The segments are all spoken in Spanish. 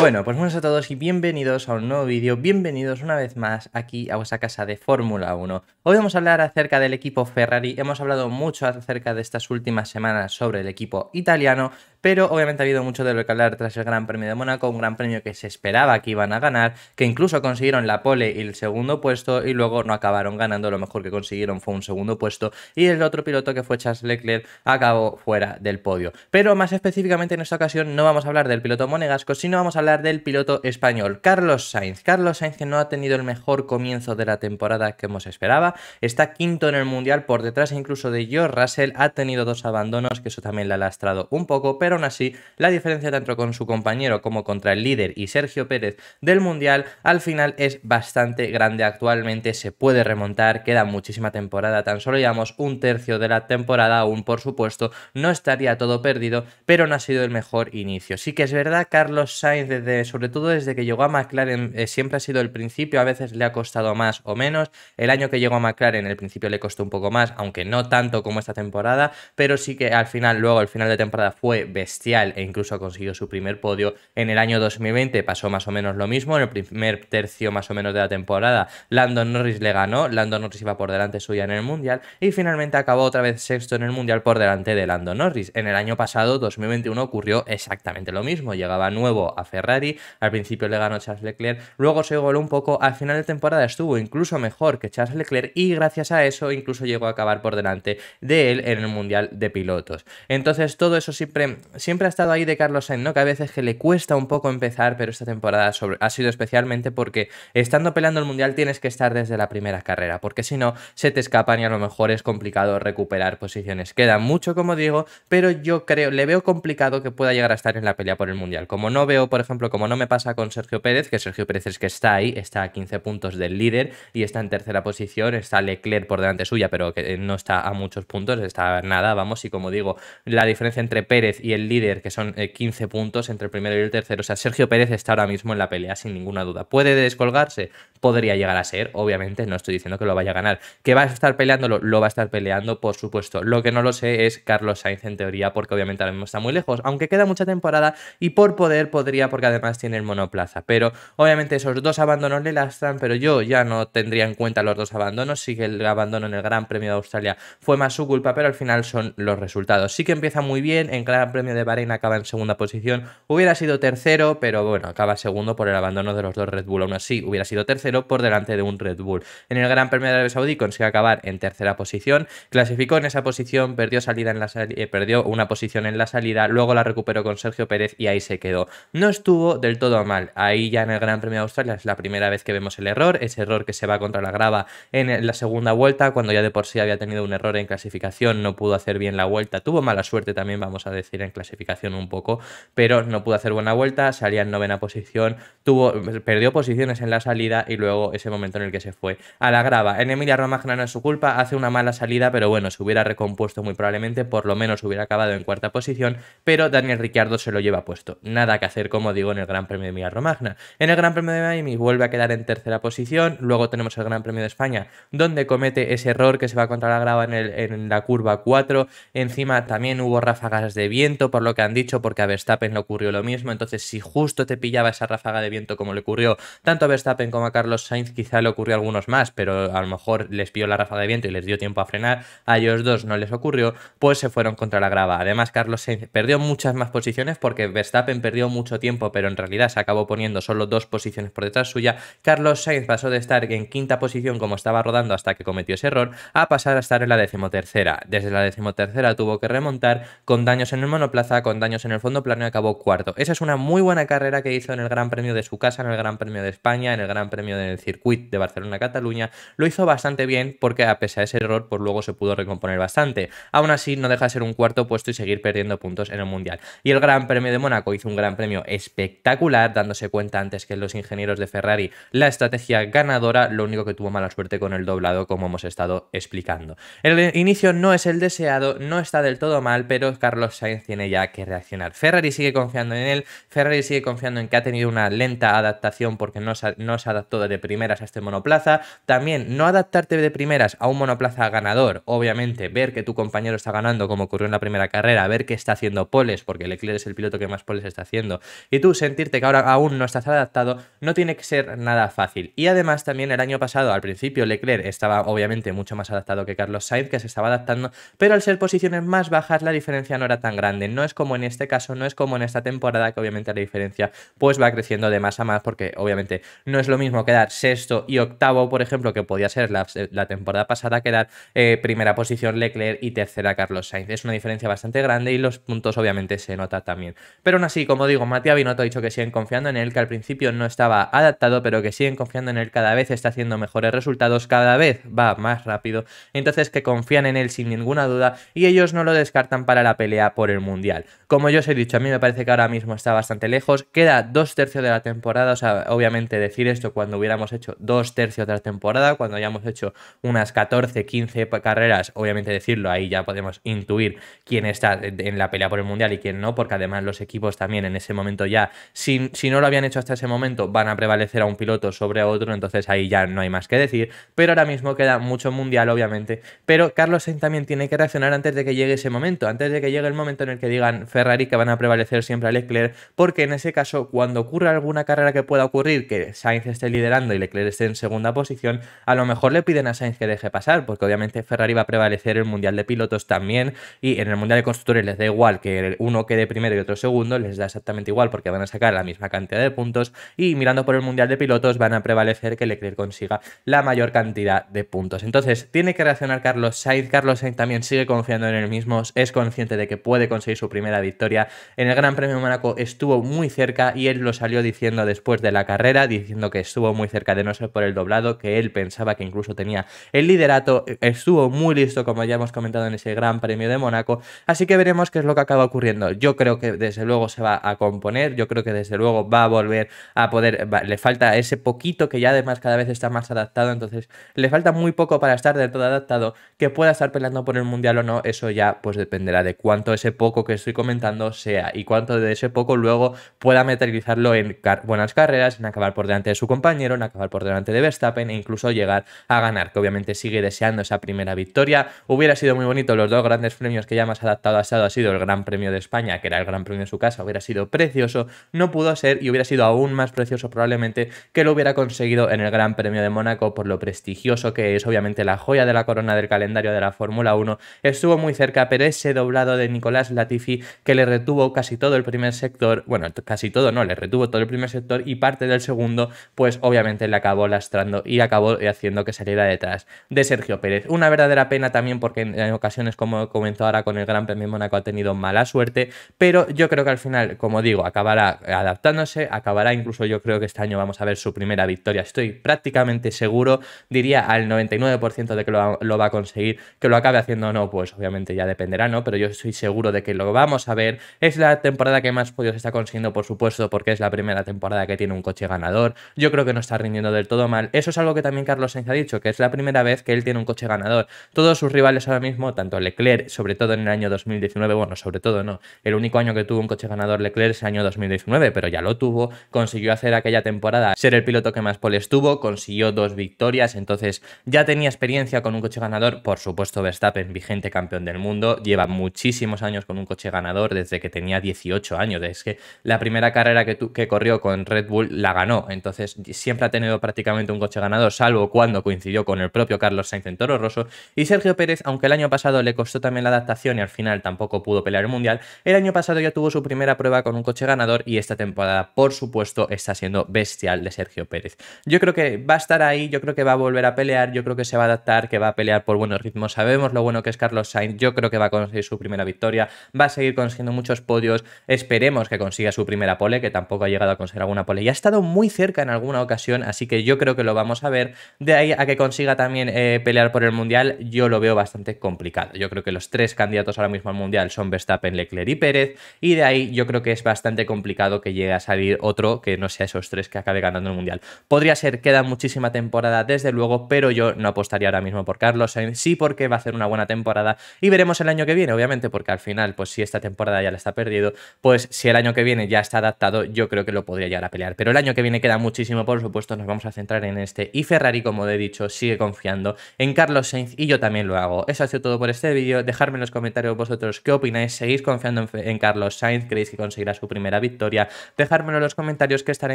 Bueno, pues buenas a todos y bienvenidos a un nuevo vídeo, bienvenidos una vez más aquí a vuestra casa de Fórmula 1. Hoy vamos a hablar acerca del equipo Ferrari, hemos hablado mucho acerca de estas últimas semanas sobre el equipo italiano, pero obviamente ha habido mucho de lo que hablar tras el Gran Premio de Mónaco, un gran premio que se esperaba que iban a ganar, que incluso consiguieron la pole y el segundo puesto y luego no acabaron ganando, lo mejor que consiguieron fue un segundo puesto y el otro piloto que fue Charles Leclerc acabó fuera del podio. Pero más específicamente en esta ocasión no vamos a hablar del piloto monegasco, sino vamos a hablar del piloto español, Carlos Sainz. Carlos Sainz que no ha tenido el mejor comienzo de la temporada que hemos esperado, está quinto en el Mundial por detrás incluso de George Russell, ha tenido dos abandonos que eso también le ha lastrado un poco, pero aún así la diferencia tanto con su compañero como contra el líder y Sergio Pérez del Mundial al final es bastante grande actualmente, se puede remontar, queda muchísima temporada, tan solo llevamos un tercio de la temporada aún por supuesto, no estaría todo perdido, pero no ha sido el mejor inicio. Sí que es verdad, Carlos Sainz, desde, sobre todo desde que llegó a McLaren, eh, siempre ha sido el principio, a veces le ha costado más o menos, el año que llegó a McLaren el principio le costó un poco más, aunque no tanto como esta temporada, pero sí que al final, luego el final de temporada fue bestial e incluso consiguió su primer podio. En el año 2020 pasó más o menos lo mismo, en el primer tercio más o menos de la temporada Landon Norris le ganó, Landon Norris iba por delante suya en el Mundial y finalmente acabó otra vez sexto en el Mundial por delante de Landon Norris. En el año pasado, 2021, ocurrió exactamente lo mismo, llegaba nuevo a Ferrari, al principio le ganó Charles Leclerc, luego se igualó un poco, al final de temporada estuvo incluso mejor que Charles Leclerc y gracias a eso incluso llegó a acabar por delante de él en el Mundial de Pilotos. Entonces todo eso siempre siempre ha estado ahí de Carlos Sainz, ¿no? Que a veces que le cuesta un poco empezar, pero esta temporada ha sido especialmente porque estando peleando el Mundial tienes que estar desde la primera carrera, porque si no, se te escapan y a lo mejor es complicado recuperar posiciones. Queda mucho, como digo, pero yo creo, le veo complicado que pueda llegar a estar en la pelea por el Mundial. Como no veo, por ejemplo, como no me pasa con Sergio Pérez, que Sergio Pérez es que está ahí, está a 15 puntos del líder y está en tercera posición, está Leclerc por delante suya, pero que no está a muchos puntos, está nada, vamos, y como digo, la diferencia entre Pérez y el líder, que son 15 eh, puntos entre el primero y el tercero. O sea, Sergio Pérez está ahora mismo en la pelea, sin ninguna duda. ¿Puede descolgarse? Podría llegar a ser, obviamente, no estoy diciendo que lo vaya a ganar. ¿Que va a estar peleándolo? Lo va a estar peleando, por supuesto. Lo que no lo sé es Carlos Sainz en teoría, porque obviamente ahora mismo está muy lejos, aunque queda mucha temporada y por poder podría, porque además tiene el monoplaza. Pero obviamente esos dos abandonos le lastran, pero yo ya no tendría en cuenta los dos abandonos. Sí que el abandono en el Gran Premio de Australia fue más su culpa, pero al final son los resultados. Sí que empieza muy bien en Gran Premio de Bahrein acaba en segunda posición. Hubiera sido tercero, pero bueno, acaba segundo por el abandono de los dos Red Bull. Aún así, hubiera sido tercero por delante de un Red Bull. En el Gran Premio de Arabia Saudí consigue acabar en tercera posición. Clasificó en esa posición, perdió, salida en la eh, perdió una posición en la salida, luego la recuperó con Sergio Pérez y ahí se quedó. No estuvo del todo mal. Ahí ya en el Gran Premio de Australia es la primera vez que vemos el error, ese error que se va contra la grava en la segunda vuelta, cuando ya de por sí había tenido un error en clasificación, no pudo hacer bien la vuelta, tuvo mala suerte también, vamos a decir, en clasificación un poco, pero no pudo hacer buena vuelta, salía en novena posición, tuvo, perdió posiciones en la salida y luego ese momento en el que se fue a la grava. En Emilia Romagna no es su culpa, hace una mala salida, pero bueno, se hubiera recompuesto muy probablemente, por lo menos hubiera acabado en cuarta posición, pero Daniel Ricciardo se lo lleva puesto. Nada que hacer, como digo, en el Gran Premio de Emilia Romagna. En el Gran Premio de Miami vuelve a quedar en tercera posición, luego tenemos el Gran Premio de España, donde comete ese error que se va contra la grava en, en la curva 4, encima también hubo ráfagas de viento, por lo que han dicho, porque a Verstappen le ocurrió lo mismo. Entonces, si justo te pillaba esa ráfaga de viento como le ocurrió tanto a Verstappen como a Carlos Sainz, quizá le ocurrió a algunos más, pero a lo mejor les pilló la ráfaga de viento y les dio tiempo a frenar. A ellos dos no les ocurrió, pues se fueron contra la grava. Además, Carlos Sainz perdió muchas más posiciones porque Verstappen perdió mucho tiempo, pero en realidad se acabó poniendo solo dos posiciones por detrás suya. Carlos Sainz pasó de estar en quinta posición como estaba rodando hasta que cometió ese error a pasar a estar en la decimotercera. Desde la decimotercera tuvo que remontar con daños en el mono plaza con daños en el fondo plano y acabó cuarto. Esa es una muy buena carrera que hizo en el Gran Premio de su casa, en el Gran Premio de España, en el Gran Premio del Circuit de Barcelona-Cataluña. Lo hizo bastante bien porque a pesar de ese error, por pues luego se pudo recomponer bastante. Aún así, no deja ser un cuarto puesto y seguir perdiendo puntos en el Mundial. Y el Gran Premio de Mónaco hizo un Gran Premio espectacular, dándose cuenta antes que los ingenieros de Ferrari la estrategia ganadora, lo único que tuvo mala suerte con el doblado, como hemos estado explicando. El inicio no es el deseado, no está del todo mal, pero Carlos Sainz tiene ella que reaccionar. Ferrari sigue confiando en él, Ferrari sigue confiando en que ha tenido una lenta adaptación porque no se, no se adaptó de primeras a este monoplaza. También no adaptarte de primeras a un monoplaza ganador, obviamente, ver que tu compañero está ganando como ocurrió en la primera carrera, ver que está haciendo poles, porque Leclerc es el piloto que más poles está haciendo, y tú sentirte que ahora aún no estás adaptado, no tiene que ser nada fácil. Y además también el año pasado, al principio, Leclerc estaba obviamente mucho más adaptado que Carlos Sainz, que se estaba adaptando, pero al ser posiciones más bajas la diferencia no era tan grande no es como en este caso, no es como en esta temporada, que obviamente la diferencia pues va creciendo de más a más, porque obviamente no es lo mismo quedar sexto y octavo, por ejemplo, que podía ser la, temporada pasada, quedar eh, primera posición Leclerc y tercera Carlos Sainz. Es una diferencia bastante grande y los puntos obviamente se nota también. Pero aún así, como digo, Matías Binotto ha dicho que siguen confiando en él, que al principio no estaba adaptado, pero que siguen confiando en él, cada vez está haciendo mejores resultados, cada vez va más rápido, entonces que confían en él sin ninguna duda y ellos no lo descartan para la pelea por el mundo. Mundial. Como yo os he dicho, a mí me parece que ahora mismo está bastante lejos. Queda dos tercios de la temporada, o sea, obviamente decir esto cuando hubiéramos hecho dos tercios de la temporada, cuando hayamos hecho unas 14, 15 carreras, obviamente decirlo, ahí ya podemos intuir quién está en la pelea por el Mundial y quién no, porque además los equipos también en ese momento ya, si, no lo habían hecho hasta ese momento, van a prevalecer a un piloto sobre otro, entonces ahí ya no hay más que decir. Pero ahora mismo queda mucho Mundial, obviamente. Pero Carlos Sainz también tiene que reaccionar antes de que llegue ese momento, antes de que llegue el momento en el que digan Ferrari que van a prevalecer siempre a Leclerc, porque en ese caso, cuando ocurra alguna carrera que pueda ocurrir, que Sainz esté liderando y Leclerc esté en segunda posición, a lo mejor le piden a Sainz que deje pasar, porque obviamente Ferrari va a prevalecer el Mundial de Pilotos también, y en el Mundial de Constructores les da igual que uno quede primero y otro segundo, les da exactamente igual porque van a sacar la misma cantidad de puntos, y mirando por el Mundial de Pilotos van a prevalecer que Leclerc consiga la mayor cantidad de puntos. Entonces, tiene que reaccionar Carlos Sainz, Carlos Sainz también sigue confiando en él mismo, es consciente de que puede conseguir su primera victoria. En el Gran Premio de Mónaco estuvo muy cerca y él lo salió diciendo después de la carrera, diciendo que estuvo muy cerca de no ser por el doblado, que él pensaba que incluso tenía el liderato, estuvo muy listo como ya hemos comentado en ese Gran Premio de Mónaco, así que veremos qué es lo que acaba ocurriendo. Yo creo que desde luego se va a componer, yo creo que desde luego va a volver a poder, le falta ese poquito que ya además cada vez está más adaptado, entonces le falta muy poco para estar del todo adaptado, que pueda estar peleando por el Mundial o no, eso ya pues dependerá de cuánto ese poco que estoy comentando sea y cuánto de ese poco luego pueda materializarlo en buenas carreras, en acabar por delante de su compañero, en acabar por delante de Verstappen e incluso llegar a ganar, que obviamente sigue deseando esa primera victoria. Hubiera sido muy bonito los dos grandes premios que ya más adaptado ha ha sido el Gran Premio de España, que era el Gran Premio de su casa, hubiera sido precioso, no pudo ser y hubiera sido aún más precioso probablemente que lo hubiera conseguido en el Gran Premio de Mónaco por lo prestigioso que es, obviamente la joya de la corona del calendario de la Fórmula 1. Estuvo muy cerca, pero ese doblado de Nicolás Latifi que le retuvo casi todo el primer sector, bueno, casi todo no, le retuvo todo el primer sector y parte del segundo, pues obviamente le acabó lastrando y acabó haciendo que saliera detrás de Sergio Pérez. Una verdadera pena también porque en ocasiones, como comenzó ahora con el Gran Premio Mónaco, ha tenido mala suerte, pero yo creo que al final, como digo, acabará adaptándose, acabará incluso yo creo que este año vamos a ver su primera victoria, estoy prácticamente seguro, diría al 99% de que lo, va a conseguir, que lo acabe haciendo o no, pues obviamente ya dependerá, ¿no? Pero yo estoy seguro de que lo vamos a ver. Es la temporada que más podios está consiguiendo, por supuesto, porque es la primera temporada que tiene un coche ganador. Yo creo que no está rindiendo del todo mal. Eso es algo que también Carlos Sainz ha dicho, que es la primera vez que él tiene un coche ganador. Todos sus rivales ahora mismo, tanto Leclerc, sobre todo en el año 2019, bueno, sobre todo no, el único año que tuvo un coche ganador Leclerc es el año 2019, pero ya lo tuvo, consiguió hacer aquella temporada ser el piloto que más poles tuvo, consiguió dos victorias, entonces ya tenía experiencia con un coche ganador, por supuesto Verstappen, vigente campeón del mundo, lleva muchísimos años con un coche ganador desde que tenía 18 años. Es que la primera carrera que, que corrió con Red Bull la ganó. Entonces siempre ha tenido prácticamente un coche ganador, salvo cuando coincidió con el propio Carlos Sainz en Toro Rosso. Y Sergio Pérez, aunque el año pasado le costó también la adaptación y al final tampoco pudo pelear el Mundial, el año pasado ya tuvo su primera prueba con un coche ganador y esta temporada, por supuesto, está siendo bestial de Sergio Pérez. Yo creo que va a estar ahí, yo creo que va a volver a pelear, yo creo que se va a adaptar, que va a pelear por buenos ritmos. Sabemos lo bueno que es Carlos Sainz, yo creo que va a conseguir su primera victoria, va a seguir consiguiendo muchos podios. Esperemos que consiga su primera pole, que tampoco ha llegado a conseguir alguna pole. Y ha estado muy cerca en alguna ocasión, así que yo creo que lo vamos a ver. De ahí a que consiga también eh, pelear por el Mundial, yo lo veo bastante complicado. Yo creo que los tres candidatos ahora mismo al Mundial son Verstappen, Leclerc y Pérez. Y de ahí yo creo que es bastante complicado que llegue a salir otro que no sea esos tres que acabe ganando el Mundial. Podría ser, queda muchísima temporada desde luego, pero yo no apostaría ahora mismo por Carlos Sainz. Sí porque va a ser una buena temporada y veremos el año que viene, obviamente, porque al final pues si esta temporada ya la está perdido, pues si el año que viene ya está adaptado, yo creo que lo podría llegar a pelear. Pero el año que viene queda muchísimo, por supuesto, nos vamos a centrar en este. Y Ferrari, como he dicho, sigue confiando en Carlos Sainz y yo también lo hago. Eso ha sido todo por este vídeo. Dejadme en los comentarios vosotros qué opináis. ¿Seguís confiando en, Carlos Sainz? ¿Creéis que conseguirá su primera victoria? Dejármelo en los comentarios que estaré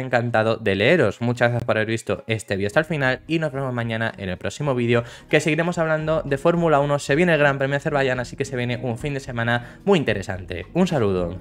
encantado de leeros. Muchas gracias por haber visto este vídeo hasta el final y nos vemos mañana en el próximo vídeo que seguiremos hablando de Fórmula 1. Se viene el Gran Premio de Azerbaiyán, así que se viene un fin de semana muy interesante. Un saludo.